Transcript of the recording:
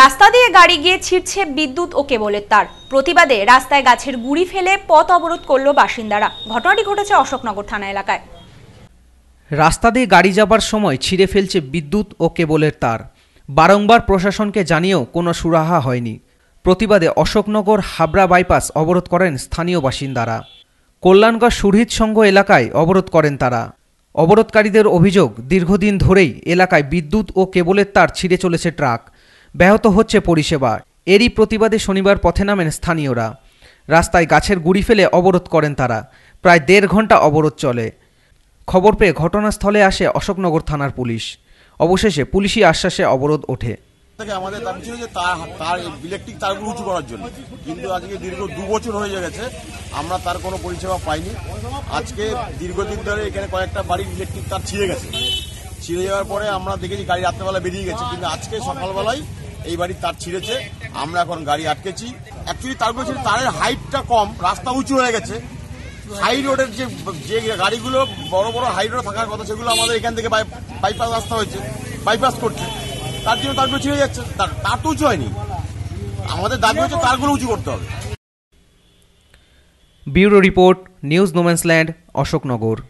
রাস্তা দিয়ে গাড়ি গিয়ে ছিটছে বিদ্যুৎ ও কেবলের তার প্রতিবাদে রাস্তায় গাছের গুড়ি ফেলে পথ অবরোধ করল বাসিন্দারা ঘটনাটি ঘটেছে অশোকনগর থানা এলাকায় রাস্তা দিয়ে গাড়ি যাবার সময় ছিঁড়ে ফেলছে বিদ্যুৎ ও কেবলের তার বারংবার প্রশাসনকে জানিয়েও কোনো সুরাহা হয়নি প্রতিবাদে অশোকনগর হাবড়া বাইপাস অবরোধ করেন স্থানীয় বাসিন্দারা কল্যাণগড় সুরহিত সংঘ এলাকায় অবরোধ করেন তারা অবরোধকারীদের অভিযোগ দীর্ঘদিন ধরেই এলাকায় বিদ্যুৎ ও কেবলের তার ছিঁড়ে চলেছে ট্রাক ব্যাহত হচ্ছে পরিষেবা এরই প্রতিবাদে শনিবার পথে নামেন স্থানীয়রা রাস্তায় গাছের গুড়ি ফেলে অবরোধ করেন তারা প্রায় দেড় ঘন্টা অবরোধ চলে খবর পেয়ে ঘটনাস্থলে আসে অশোকনগর থানার পুলিশ অবশেষে পুলিশি আশ্বাসে অবরোধ ওঠে থেকে আমাদের দাবি ছিল যে তার তার ইলেকট্রিক তারগুলো উঁচু করার জন্য কিন্তু আজকে দীর্ঘ দু বছর হয়ে গেছে আমরা তার কোনো পরিষেবা পাইনি আজকে দীর্ঘদিন ধরে এখানে কয়েকটা বাড়ির ইলেকট্রিক তার ছিঁড়ে গেছে ছিঁড়ে যাওয়ার পরে আমরা দেখেছি গাড়ি রাত্রেবেলা বেরিয়ে গেছে কিন্তু আজকে সকালবেলায় এই বাড়ির তার ছিঁড়েছে আমরা এখন গাড়ি আটকেছি অ্যাকচুয়ালি তার বলছি তারের হাইটটা কম রাস্তা উঁচু হয়ে গেছে হাই রোডের যে যে গাড়িগুলো বড় বড় হাই রোড থাকার কথা সেগুলো আমাদের এখান থেকে বাইপাস রাস্তা হয়েছে বাইপাস করছে তার জন্য তারগুলো ছিঁড়ে যাচ্ছে তার তো উঁচু হয়নি আমাদের দাবি হচ্ছে তারগুলো উঁচু করতে হবে bureau report news no man's land Ashoknagar